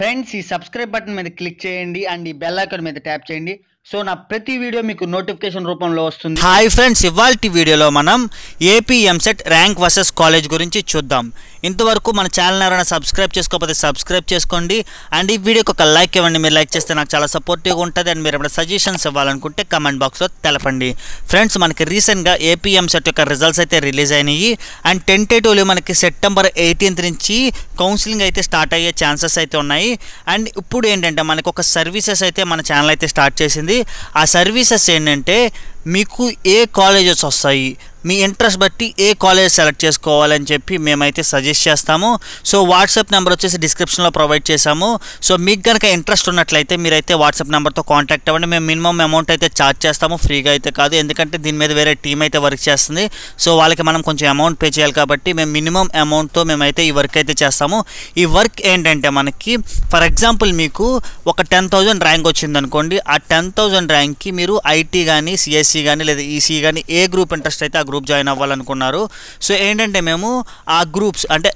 friends ఈ subscribe button మీద click చేయండి అండ్ ఈ బెల్ ఐకాన్ మీద ట్యాప్ చేయండి సో నా ప్రతి వీడియో మీకు నోటిఫికేషన్ రూపంలో వస్తుంది హాయ్ ఫ్రెండ్స్ ఇవాళ వీడియోలో మనం AP EAMCET rank versus college గురించి చూద్దాం ఇంతవరకు మన ఛానల్ ఎవరైనా సబ్స్క్రైబ్ చేసుకోకపోతే సబ్స్క్రైబ్ చేసుకోండి అండ్ ఈ వీడియోకి ఒక లైక్ ఇవ్వండి మీరు లైక్ చేస్తే నాకు చాలా సపోర్టివ్గా ఉంటుంది అండ్ మీరు ఏమైనా సజెషన్స్ ఇవ్వాలనుకుంటే కమెంట్ బాక్స్లో తెలపండి ఫ్రెండ్స్ మనకి రీసెంట్గా ఏపీ ఎంసెట్ యొక్క రిజల్ట్స్ అయితే రిలీజ్ అయినాయి అండ్ టెంటేటివ్లీ మనకి సెప్టెంబర్ ఎయిటీన్త్ నుంచి కౌన్సిలింగ్ అయితే స్టార్ట్ అయ్యే ఛాన్సెస్ అయితే ఉన్నాయి అండ్ ఇప్పుడు ఏంటంటే మనకు ఒక సర్వీసెస్ అయితే మన ఛానల్ అయితే స్టార్ట్ చేసింది ఉంటుంది ఆ సర్వీసెస్ ఏంటంటే మీకు ఏ కాలేజెస్ వస్తాయి మీ ఇంట్రెస్ట్ బట్టి ఏ కాలేజ్ సెలెక్ట్ చేసుకోవాలని చెప్పి మేమైతే సజెస్ట్ చేస్తాము సో వాట్సాప్ నెంబర్ వచ్చేసి డిస్క్రిప్షన్లో ప్రొవైడ్ చేశాము సో మీకు కనుక ఇంట్రెస్ట్ ఉన్నట్లయితే మీరైతే వాట్సాప్ నెంబర్తో కాంటాక్ట్ అవ్వండి మేము మినిమం అమౌంట్ అయితే ఛార్జ్ చేస్తాము ఫ్రీగా అయితే కాదు ఎందుకంటే దీని మీద వేరే టీం అయితే వర్క్ చేస్తుంది సో వాళ్ళకి మనం కొంచెం అమౌంట్ పే చేయాలి కాబట్టి మేము మినిమం అమౌంట్తో మేమైతే ఈ వర్క్ అయితే చేస్తాము ఈ వర్క్ ఏంటంటే మనకి ఫర్ ఎగ్జాంపుల్ మీకు ఒక టెన్ థౌజండ్ ర్యాంక్ వచ్చిందనుకోండి ఆ టెన్ థౌజండ్ ర్యాంక్కి మీరు ఐటీ కానీ సిఎస్సి ఎస్సీ కానీ లేదా ఈసీ కానీ ఏ గ్రూప్ ఇంట్రెస్ట్ అయితే ఆ గ్రూప్ జాయిన్ అవ్వాలనుకున్నారు సో ఏంటంటే మేము ఆ గ్రూప్స్ అంటే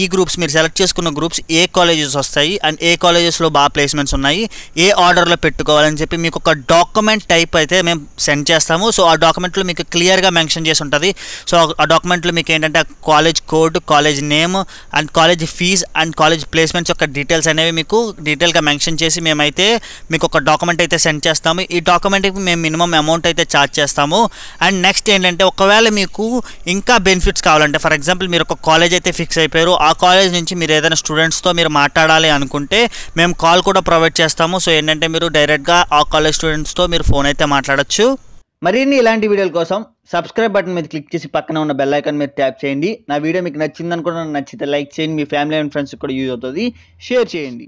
ఈ గ్రూప్స్ మీరు సెలెక్ట్ చేసుకున్న గ్రూప్స్ ఏ కాలేజెస్ వస్తాయి అండ్ ఏ కాలేజెస్లో బాగా ప్లేస్మెంట్స్ ఉన్నాయి ఏ ఆర్డర్లో పెట్టుకోవాలని చెప్పి మీకు ఒక డాక్యుమెంట్ టైప్ అయితే మేము సెండ్ చేస్తాము సో ఆ డాక్యుమెంట్లో మీకు క్లియర్గా మెన్షన్ చేసి ఉంటుంది సో ఆ డాక్యుమెంట్లో మీకు ఏంటంటే college code college name and college fees and college placements యొక్క డీటెయిల్స్ అనేవి మీకు డీటెయిల్గా మెన్షన్ చేసి మేమైతే మీకు ఒక డాక్యుమెంట్ అయితే సెండ్ చేస్తాము ఈ డాక్యుమెంట్కి మేము మినిమం అమౌంట్ అయితే ఛార్జ్ చేస్తాము అండ్ నెక్స్ట్ ఏంటంటే ఒకవేళ మీకు ఇంకా బెనిఫిట్స్ కావాలంటే ఫర్ ఎగ్జాంపుల్ మీరు ఒక కాలేజ్ అయితే ఫిక్స్ అయిపోయారు ఆ కాలేజ్ నుంచి మీరు ఏదైనా స్టూడెంట్స్తో మీరు మాట్లాడాలి అనుకుంటే మేము కాల్ కూడా ప్రొవైడ్ చేస్తాము సో ఏంటంటే మీరు డైరెక్ట్గా ఆ కాలేజ్ స్టూడెంట్స్తో మీరు ఫోన్ అయితే మాట్లాడచ్చు మరిన్ని ఇలాంటి వీడియోల కోసం సబ్స్క్రైబ్ బటన్ మీద క్లిక్ చేసి పక్కన ఉన్న బెల్ ఐకాన్ మీద ట్యాప్ చేయండి నా వీడియో మీకు నచ్చింది అనుకున్నాను నచ్చితే లైక్ చేయండి మీ ఫ్యామిలీ అండ్ ఫ్రెండ్స్ కూడా యూజ్ అవుతుంది షేర్ చేయండి